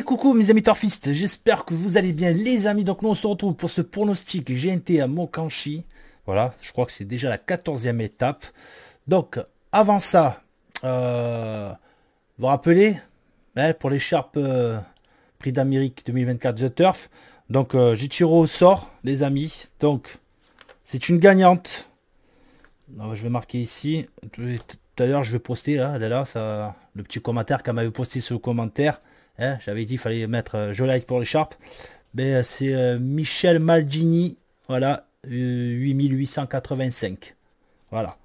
coucou mes amis torfistes, j'espère que vous allez bien les amis. Donc nous on se retrouve pour ce pronostic GNT à Mokanchi. Voilà, je crois que c'est déjà la 14e étape. Donc avant ça, euh, vous rappelez, hein, pour l'écharpe euh, Prix d'Amérique 2024 The Turf. Donc euh, j'ai tiré au sort les amis. Donc c'est une gagnante. je vais marquer ici. Tout à l'heure je vais poster là, là, ça, le petit commentaire qu'elle m'avait posté ce commentaire. Hein, j'avais dit qu'il fallait mettre euh, like pour l'écharpe. Ben euh, c'est euh, Michel Maldini, voilà, 8885. Voilà.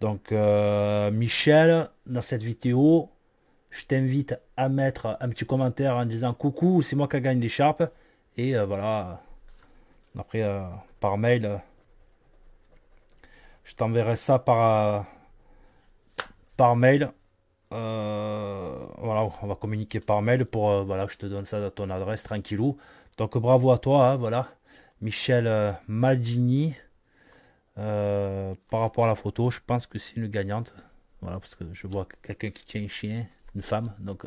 Donc Michel, dans cette vidéo, je t'invite à mettre un petit commentaire en disant coucou, c'est moi qui gagne l'écharpe. Et voilà. Après, par mail, je t'enverrai ça par, par mail voilà, on va communiquer par mail pour, euh, voilà, je te donne ça à ton adresse, tranquillou. Donc bravo à toi, hein, voilà, Michel euh, Maldini, euh, par rapport à la photo, je pense que c'est une gagnante. Voilà, parce que je vois quelqu'un qui tient un chien, une femme, donc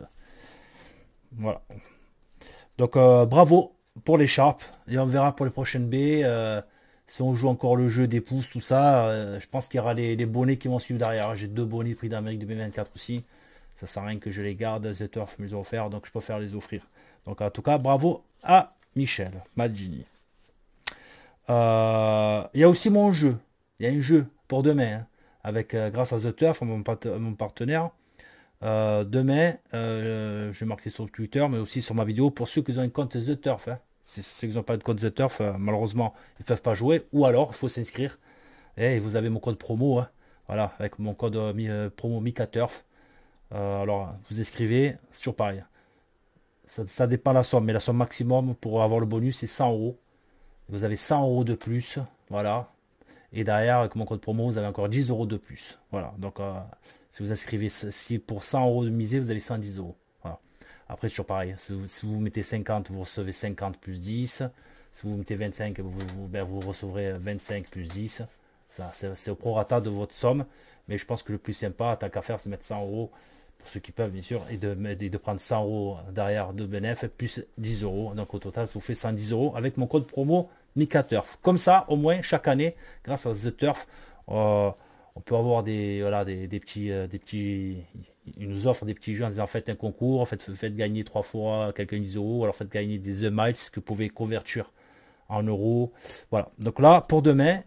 voilà. Donc bravo pour l'écharpe, et on verra pour les prochaines baies si on joue encore le jeu des pouces, tout ça, je pense qu'il y aura les, bonnets qui vont suivre derrière. J'ai deux bonnets pris d'Amérique 2024 aussi. Ça sert à rien que je les garde, The Turf me les offert, donc je préfère les offrir. Donc en tout cas, bravo à Michel Malgini. Euh, il y a aussi mon jeu. Il y a un jeu pour demain, hein, avec, euh, grâce à The Turf, mon, partenaire. Euh, demain, je vais marquer sur Twitter, mais aussi sur ma vidéo, pour ceux qui ont un compte The Turf. Hein. ceux qui n'ont pas de compte The Turf, malheureusement, ils ne peuvent pas jouer. Ou alors, il faut s'inscrire. Et eh, vous avez mon code promo. Hein. Voilà, avec mon code promo MikaTurf. Euh, alors, vous inscrivez, c'est toujours pareil. Ça, dépend de la somme, mais la somme maximum pour avoir le bonus, c'est 100 euros. Vous avez 100 euros de plus, voilà. Et derrière, avec mon code promo, vous avez encore 10 euros de plus. Voilà, donc euh, si vous inscrivez, si pour 100 euros de misée, vous avez 110 euros. Après, c'est toujours pareil. Si vous, mettez 50, vous recevez 50 plus 10. Si vous mettez 25, vous, vous ben, recevrez 25 plus 10. C'est au prorata de votre somme. Mais je pense que le plus sympa, tant qu'à faire, c'est de mettre 100 euros pour ceux qui peuvent bien sûr, et de, de prendre 100 euros derrière de bénéf, plus 10 euros. Donc au total, ça vous fait 110 euros avec mon code promo TURF, Comme ça, au moins chaque année, grâce à The Turf, euh, on peut avoir des, voilà, des, petits, euh, des petits, ils nous offrent des petits jeux en disant faites un concours, faites, faites gagner trois fois quelqu'un 10 euros, alors faites gagner des The Miles que vous pouvez convertir en euros. Voilà. Donc là, pour demain,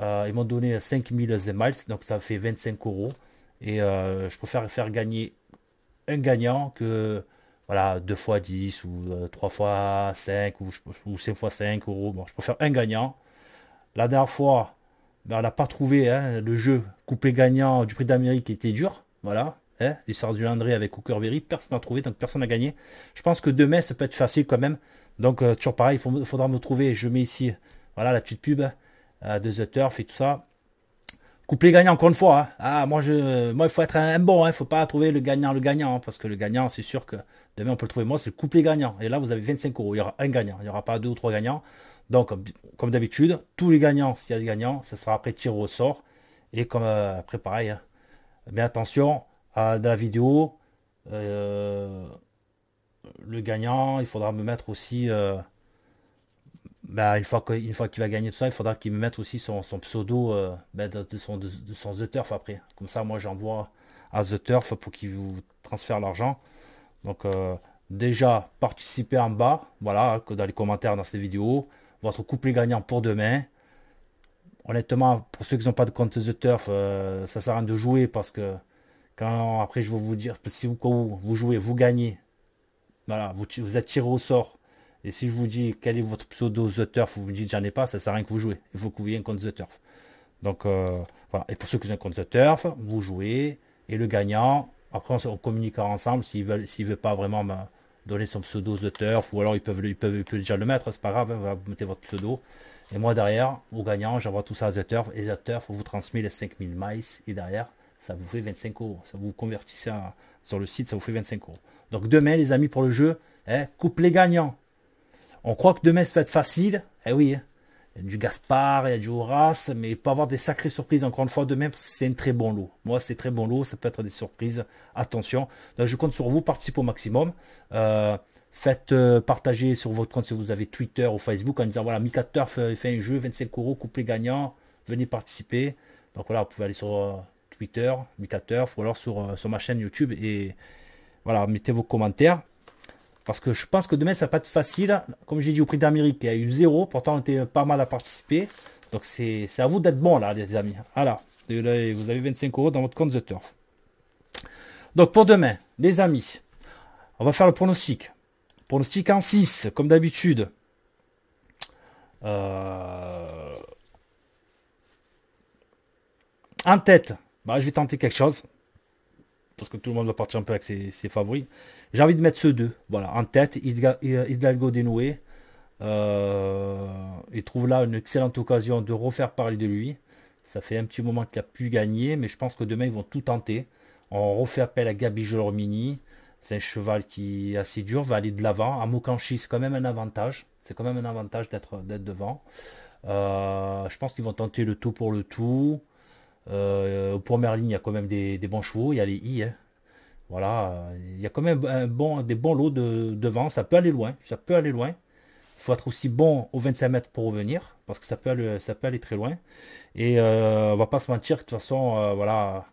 euh, ils m'ont donné 5000 The Miles, donc ça fait 25 euros. Et euh, je préfère faire gagner un gagnant que voilà, 2 fois 10 ou 3 euh, fois 5 ou, ou 5 fois 5 euros. Bon, je préfère un gagnant. La dernière fois, ben, on n'a pas trouvé hein, le jeu coupé gagnant du prix d'Amérique était dur. Voilà, hein, l'histoire du Landry avec cookerberry personne n'a trouvé, donc personne n'a gagné. Je pense que demain, ça peut être facile quand même. Donc, toujours pareil, il faudra me trouver. Je mets ici, voilà, la petite pub. Euh, de The Turf et tout ça. Couplet gagnant encore une fois. Hein. Ah moi je, moi il faut être un, bon, hein. il faut pas trouver le gagnant, le gagnant, hein, parce que le gagnant c'est sûr que demain on peut le trouver. Moi c'est le couplet gagnant. Et là vous avez 25 euros. Il y aura un gagnant, il n'y aura pas deux ou trois gagnants. Donc comme d'habitude, tous les gagnants, s'il y a des gagnants, ce sera après tir au sort. Et comme après euh, pareil, mais attention à la vidéo, euh, le gagnant, il faudra me mettre aussi. Bah, une fois qu'il va gagner tout ça, il faudra qu'il me mette aussi son, son pseudo euh, bah, de, son, son The Turf après. Comme ça, moi, j'envoie à The Turf pour qu'il vous transfère l'argent. Donc, euh, déjà, participez en bas, voilà, dans les commentaires dans cette vidéo. Votre couplet gagnant pour demain. Honnêtement, pour ceux qui n'ont pas de compte The Turf, euh, ça sert à rien de jouer parce que quand après, je vais vous dire, si vous, vous jouez, vous gagnez. Voilà, vous, vous êtes tiré au sort et si je vous dis quel est votre pseudo The Turf, vous me dites j'en ai pas, ça sert à rien que vous jouez. Il faut que vous ayez un compte The Turf. Donc euh, voilà. Et pour ceux qui ont un compte The Turf, vous jouez. Et le gagnant, après on, communiquera ensemble s'il veut, s'il veut pas vraiment me donner son pseudo The Turf. Ou alors ils peuvent, ils peuvent, déjà le mettre, c'est pas grave, hein, vous mettez votre pseudo. Et moi derrière, au gagnant, j'envoie tout ça à The Turf. Et The Turf vous transmet les 5000 miles. Et derrière, ça vous fait 25 euros. Ça vous convertissez sur le site, ça vous fait 25 euros. Donc demain les amis pour le jeu, hein, coupe les gagnants. On croit que demain va être facile. Eh oui, hein. il y a du Gaspard, il y a du Horace, mais il peut avoir des sacrées surprises encore une fois demain parce c'est un très bon lot. Moi, c'est très bon lot, ça peut être des surprises. Attention. Donc, je compte sur vous, participez au maximum. Euh, faites euh, partager sur votre compte si vous avez Twitter ou Facebook en disant voilà, Mika Turf euh, fait un jeu, 25 euros, couplet gagnant, venez participer. Donc voilà, vous pouvez aller sur Twitter, Mika Turf, ou alors sur, sur ma chaîne YouTube et voilà, mettez vos commentaires. Parce que je pense que demain, ça va pas être facile. Comme j'ai dit au prix d'Amérique, il y a eu zéro. Pourtant, on était pas mal à participer. Donc, c'est à vous d'être bon, là, les amis. Voilà. vous avez 25 euros dans votre compte de Turf. Donc, pour demain, les amis, on va faire le pronostic. Pronostic en 6, comme d'habitude. Euh, en tête, bah, je vais tenter quelque chose parce que tout le monde va partir un peu avec ses, favoris. J'ai envie de mettre ceux deux. Voilà, en tête, Hidalgo Denoué. il euh, trouve là une excellente occasion de refaire parler de lui. Ça fait un petit moment qu'il a pu gagner, mais je pense que demain ils vont tout tenter. On refait appel à Gabi Jolormini. C'est un cheval qui est assez dur, va aller de l'avant. À c'est quand même un avantage. C'est quand même un avantage d'être devant. Euh, je pense qu'ils vont tenter le tout pour le tout. Euh, premières lignes il y a quand même des, bons chevaux, il y a les I. Hein. Voilà, euh, il y a quand même un bon, des bons lots de, devant, ça peut aller loin, ça peut aller loin. Il faut être aussi bon aux 25 mètres pour revenir, parce que ça peut aller, très loin. Et euh, on va pas se mentir, de toute façon, euh, voilà,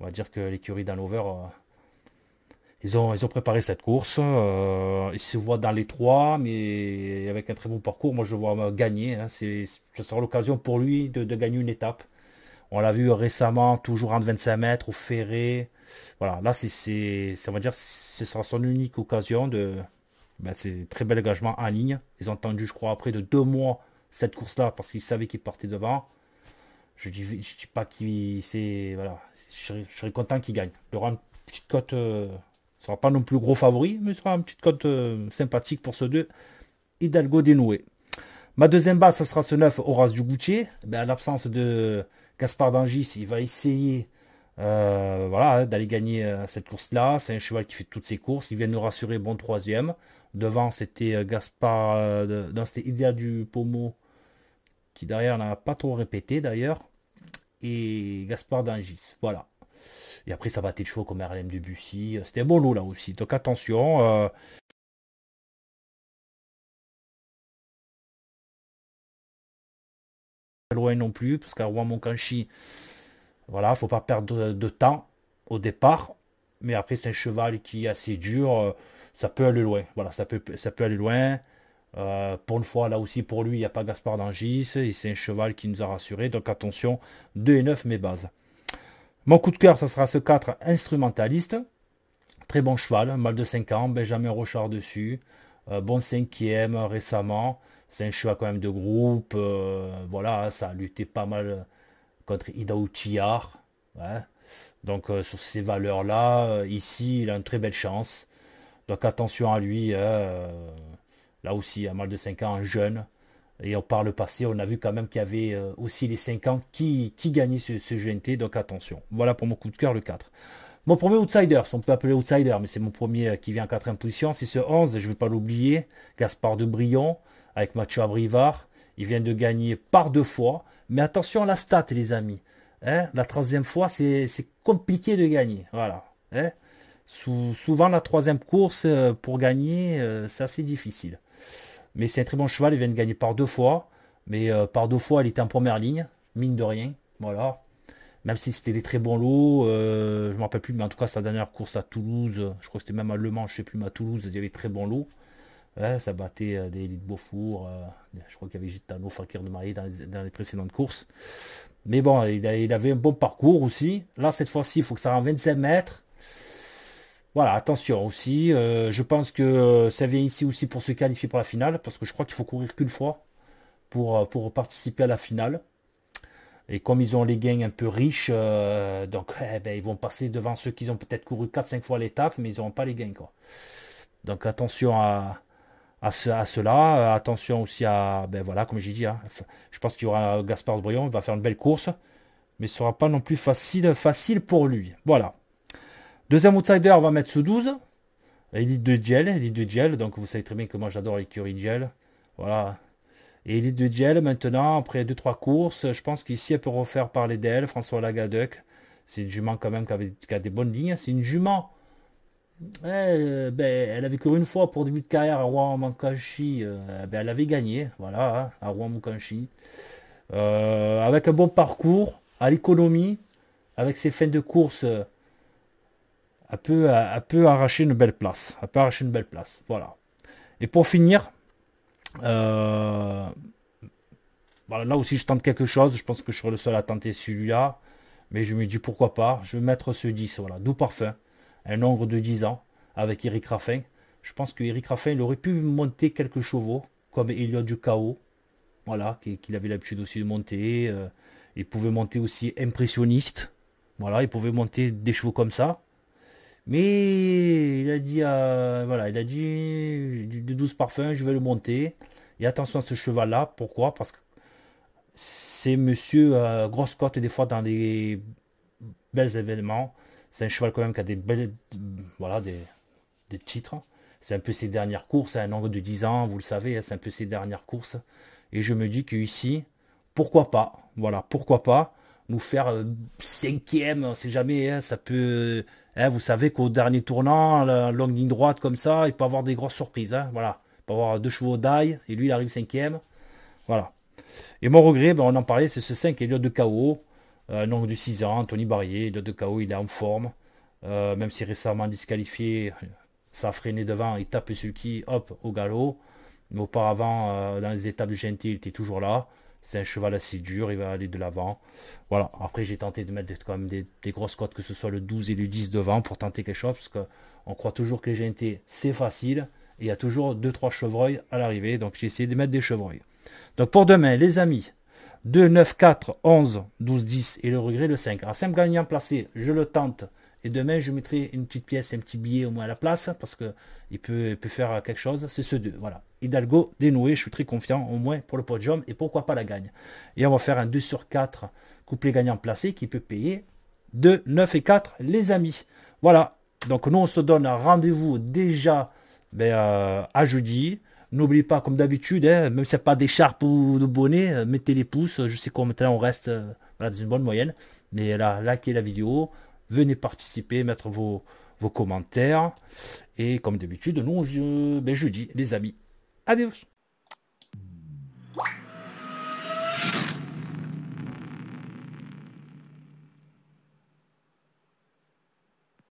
on va dire que l'écurie d'Hanover, euh, ils, ont, préparé cette course. ils se voient dans les trois, mais avec un très bon parcours, moi je vois gagner. Hein. ce sera l'occasion pour lui de gagner une étape on l'a vu récemment, toujours en 25 mètres, au ferré. Voilà, là, c'est, ça va dire, ce sera son unique occasion de. Ben, c'est c'est très bel engagement en ligne. Ils ont tendu, je crois, après de deux mois cette course-là parce qu'ils savaient qu'ils partaient devant. Je dis, je dis pas qu'il c'est voilà, je serais, content qu'il gagne. Il aura une petite cote, ne euh, sera pas non plus gros favori, mais sera une petite cote euh, sympathique pour ceux deux. Hidalgo dénoué. Ma deuxième base, ça sera ce 9 Horace Dugoutier. Ben, à l'absence de Gaspard Dangis, il va essayer euh, voilà, d'aller gagner euh, cette course-là. C'est un cheval qui fait toutes ses courses. Il vient nous rassurer, bon troisième. Devant, c'était euh, Gaspard, dans c'était du Pomo, qui derrière n'a pas trop répété d'ailleurs. Et Gaspard Dangis, voilà. Et après, ça va être chaud comme RLM Debussy. C'était un bon lot là aussi. Donc attention. loin non plus, parce qu'à Wamonkanshi, voilà, faut pas perdre de temps au départ. Mais après, c'est un cheval qui est assez dur. Euh, ça peut aller loin. Voilà, ça peut, ça peut aller loin. Euh, pour une fois, là aussi, pour lui, il n'y a pas Gaspard d'Angis. Et c'est un cheval qui nous a rassuré Donc attention, 2 et 9, mes bases. Mon coup de cœur, ça sera ce 4 instrumentaliste. Très bon cheval, mal de 5 ans, Benjamin Rochard dessus. bon euh, bon cinquième récemment. C'est un choix quand même de groupe. Euh, voilà, ça a lutté pas mal euh, contre Idaho hein. Donc euh, sur ces valeurs-là, ici, il a une très belle chance. Donc attention à lui. Hein, là aussi, a mal de 5 ans, un jeune. Et par le passé, on a vu quand même qu'il y avait aussi les 5 ans qui, qui gagnaient ce, ce GNT. Donc attention. Voilà pour mon coup de cœur, le 4. Mon premier outsider, on peut appeler outsider, mais c'est mon premier qui vient en quatrième position, c'est ce 11, je ne vais pas l'oublier, Gaspard de Brion avec Mathieu Abrivard. il vient de gagner par deux fois. Mais attention à la stat, les amis. Hein, la troisième fois, c'est compliqué de gagner. Voilà. Hein. souvent, la troisième course, euh, pour gagner, euh, c'est assez difficile. Mais c'est un très bon cheval. Il vient de gagner par deux fois. Mais euh, par deux fois, il était en première ligne. Mine de rien. Voilà. Même si c'était des très bons lots. je ne me rappelle plus. Mais en tout cas, sa dernière course à Toulouse. Je crois que c'était même à Le Mans. Je ne sais plus. Mais à Toulouse, il y avait très bons lots ça battait euh, des élites Beaufour. Euh, je crois qu'il y avait Gitano, Fakir de Marie dans, les, précédentes courses. Mais bon, il, avait un bon parcours aussi. Là, cette fois-ci, il faut que ça rentre 25 mètres. Voilà, attention aussi. Euh, je pense que ça vient ici aussi pour se qualifier pour la finale, parce que je crois qu'il faut courir qu'une fois pour, participer à la finale. Et comme ils ont les gains un peu riches, donc eh ben, ils vont passer devant ceux qui ont peut-être couru 4-5 fois l'étape, mais ils n'auront pas les gains. Quoi. Donc attention à, à, cela. Euh, attention aussi à, ben voilà, comme j'ai dit, hein, je pense qu'il y aura euh, Gaspard Brion, il va faire une belle course, mais ce sera pas non plus facile, facile pour lui. Voilà. Deuxième outsider, on va mettre sous 12. Elite de gel, Elite de Giel. donc vous savez très bien que moi j'adore l'écurie gel. Voilà. Et Elite de Giel, maintenant, après 2-3 courses, je pense qu'ici elle peut refaire parler d'elle, François Lagadec. C'est une jument quand même qui a des bonnes lignes. C'est une jument euh, ben, elle avait couru une fois pour début de carrière à Rouen Mankanshi. Euh, ben, elle avait gagné, voilà, hein, à Rouen euh, avec un bon parcours, à l'économie, avec ses fins de course, elle, peut, peu arracher une belle place. Elle peut arracher une belle place. Voilà. Et pour finir, voilà, là aussi je tente quelque chose. Je pense que je serai le seul à tenter celui-là. Mais je me dis pourquoi pas. Je vais mettre ce 10. Voilà. Doux parfum un nombre de 10 ans avec Eric Raffin. Je pense que Eric Raffin, il aurait pu monter quelques chevaux, comme Elliot du Chaos, voilà, qu'il avait l'habitude aussi de monter. Euh, il pouvait monter aussi impressionniste. Voilà, il pouvait monter des chevaux comme ça. Mais il a dit, euh, voilà, il a dit, de douce parfums, je vais le monter. Et attention à ce cheval-là, pourquoi Parce que c'est monsieur euh, Grosse Cote des fois dans des belles événements. C'est un cheval quand même qui a des belles, voilà, des, des titres. C'est un peu ses dernières courses, à un angle de 10 ans, vous le savez, c'est un peu ses dernières courses. Et je me dis qu'ici, pourquoi pas, voilà, pourquoi pas nous faire euh, cinquième, on sait jamais, hein, ça peut, hein, vous savez qu'au dernier tournant, la longue ligne droite comme ça, il peut avoir des grosses surprises, hein, voilà, il peut avoir deux chevaux d'ail, et lui il arrive cinquième, voilà. Et mon regret, ben, on en parlait, c'est ce 5 lieu de KO, donc du 6 ans, Anthony Barrier, de 2 KO, il est en forme. Euh, même si récemment disqualifié, ça a freiné devant, il tape qui, hop, au galop. Mais auparavant, euh, dans les étapes du GNT, il était toujours là c'est un cheval assez dur, il va aller de l'avant. Voilà, après j'ai tenté de mettre quand même des, grosses cotes, que ce soit le 12 et le 10 devant pour tenter quelque chose, parce qu'on croit toujours que les GNT c'est facile, et il y a toujours 2-3 chevreuils à l'arrivée, donc j'ai essayé de mettre des chevreuils. Donc pour demain, les amis, 2, 9, 4, 11, 12, 10 et le regret de 5. Alors 5 gagnants placés, je le tente. Et demain, je mettrai une petite pièce, un petit billet au moins à la place, parce qu'il peut, faire quelque chose. C'est ce 2. Voilà. Hidalgo dénoué, je suis très confiant au moins pour le podium et pourquoi pas la gagne. Et on va faire un 2 sur 4 couplet gagnant placé qui peut payer 2, 9 et 4, les amis. Voilà. Donc nous, on se donne rendez-vous déjà ben, euh, à jeudi. N'oubliez pas, comme d'habitude, hein, même si c'est pas d'écharpe ou de bonnet, euh, mettez les pouces. Euh, je sais qu'on on reste euh, dans une bonne moyenne. Mais là, likez la vidéo, venez participer, mettre vos, vos commentaires. Et comme d'habitude, nous, je, ben, je dis, les amis, adios